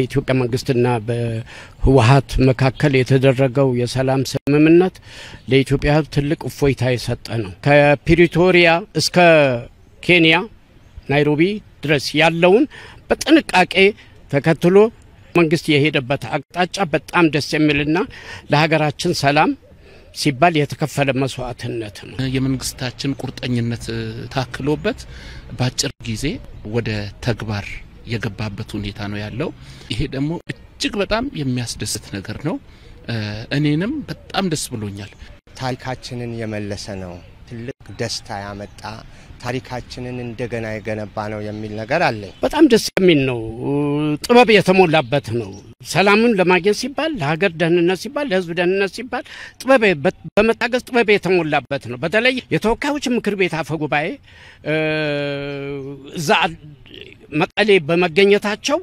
በኢትዮጵያ መንግስትና በህወሀት መካከል የተደረገው የሰላም ስምምነት ለኢትዮጵያ ህዝብ ትልቅ እፎይታ የሰጠ ነው። ከፕሪቶሪያ እስከ ኬንያ ናይሮቢ ድረስ ያለውን በጥንቃቄ ተከትሎ መንግስት የሄደበት አቅጣጫ በጣም ደስ የሚልና ለሀገራችን ሰላም ሲባል የተከፈለ መስዋዕትነት ነው። የመንግስታችን ቁርጠኝነት ታክሎበት በአጭር ጊዜ ወደ ተግባር የገባበት ሁኔታ ነው ያለው። ይሄ ደግሞ እጅግ በጣም የሚያስደስት ነገር ነው። እኔንም በጣም ደስ ብሎኛል። ታሪካችንን የመለሰ ነው። ትልቅ ደስታ ያመጣ ታሪካችንን እንደገና የገነባ ነው የሚል ነገር አለኝ። በጣም ደስ የሚል ነው። ጥበብ የተሞላበት ነው። ሰላምን ለማግኘት ሲባል፣ ለሀገር ደህንነት ሲባል፣ ለህዝብ ደህንነት ሲባል ጥበብ በመታገዝ ጥበብ የተሞላበት ነው። በተለይ የተወካዮች ምክር ቤት አፈ ጉባኤ እዛ መቀሌ በመገኘታቸው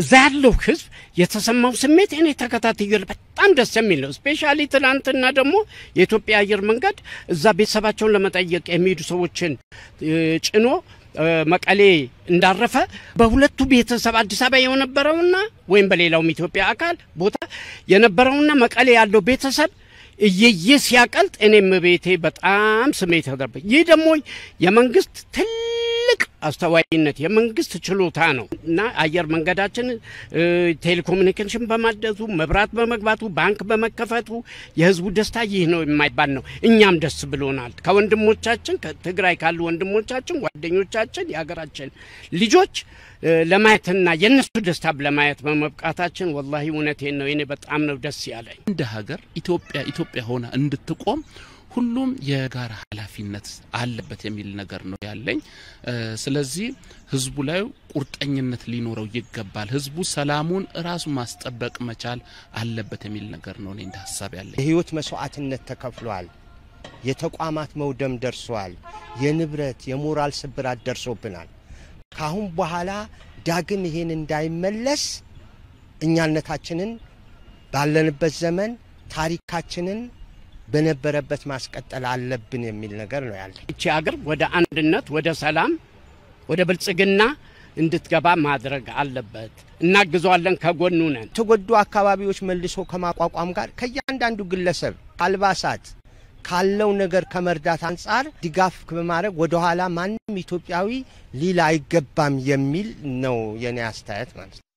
እዛ ያለው ህዝብ የተሰማው ስሜት እኔ ተከታትያለሁ። በጣም ደስ የሚል ነው። ስፔሻሊ ትናንትና ደግሞ የኢትዮጵያ አየር መንገድ እዛ ቤተሰባቸውን ለመጠየቅ የሚሄዱ ሰዎችን ጭኖ መቀሌ እንዳረፈ በሁለቱ ቤተሰብ አዲስ አበባ የነበረውና ወይም በሌላውም ኢትዮጵያ አካል ቦታ የነበረውና መቀሌ ያለው ቤተሰብ እየየ ሲያቀልጥ እኔም ቤቴ በጣም ስሜት ያደርብኝ። ይህ ደግሞ የመንግስት ትልቅ ትልቅ አስተዋይነት የመንግስት ችሎታ ነው እና አየር መንገዳችን ቴሌኮሙኒኬሽን በማደሱ መብራት በመግባቱ ባንክ በመከፈቱ የህዝቡ ደስታ ይህ ነው የማይባል ነው። እኛም ደስ ብሎናል። ከወንድሞቻችን ከትግራይ ካሉ ወንድሞቻችን፣ ጓደኞቻችን፣ የሀገራችን ልጆች ለማየትና የእነሱ ደስታ ለማየት በመብቃታችን ወላሂ እውነቴን ነው። እኔ በጣም ነው ደስ ያለኝ እንደ ሀገር ኢትዮጵያ ኢትዮጵያ ሆና እንድትቆም ሁሉም የጋራ ኃላፊነት አለበት የሚል ነገር ነው ያለኝ። ስለዚህ ህዝቡ ላይ ቁርጠኝነት ሊኖረው ይገባል። ህዝቡ ሰላሙን እራሱ ማስጠበቅ መቻል አለበት የሚል ነገር ነው እኔ እንደ ሀሳብ ያለኝ። የህይወት መስዋዕትነት ተከፍሏል። የተቋማት መውደም ደርሷል። የንብረት የሞራል ስብራት ደርሶብናል። ካሁን በኋላ ዳግም ይሄን እንዳይመለስ እኛነታችንን ባለንበት ዘመን ታሪካችንን በነበረበት ማስቀጠል አለብን የሚል ነገር ነው ያለ። እቺ አገር ወደ አንድነት፣ ወደ ሰላም፣ ወደ ብልጽግና እንድትገባ ማድረግ አለበት። እናግዘዋለን፣ ከጎኑ ነን። ተጎዱ አካባቢዎች መልሶ ከማቋቋም ጋር ከእያንዳንዱ ግለሰብ አልባሳት ካለው ነገር ከመርዳት አንጻር ድጋፍ በማድረግ ወደኋላ ማንም ኢትዮጵያዊ ሊል አይገባም የሚል ነው የኔ አስተያየት ማለት ነው።